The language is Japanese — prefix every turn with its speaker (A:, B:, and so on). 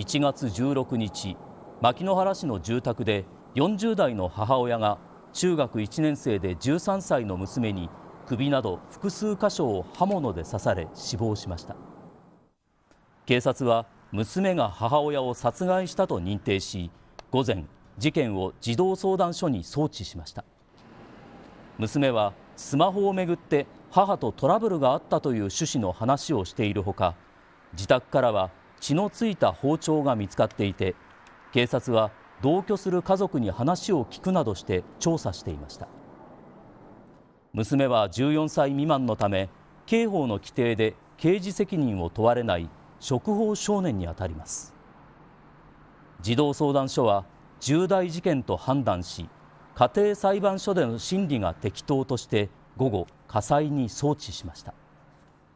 A: 1月16日牧之原市の住宅で40代の母親が中学1年生で13歳の娘に首など複数箇所を刃物で刺され死亡しました警察は娘が母親を殺害したと認定し午前事件を児童相談所に送致しました娘はスマホをめぐって母とトラブルがあったという趣旨の話をしているほか自宅からは血のついた包丁が見つかっていて警察は同居する家族に話を聞くなどして調査していました娘は14歳未満のため刑法の規定で刑事責任を問われない触法少年にあたります児童相談所は重大事件と判断し家庭裁判所での審理が適当として午後火災に送致しました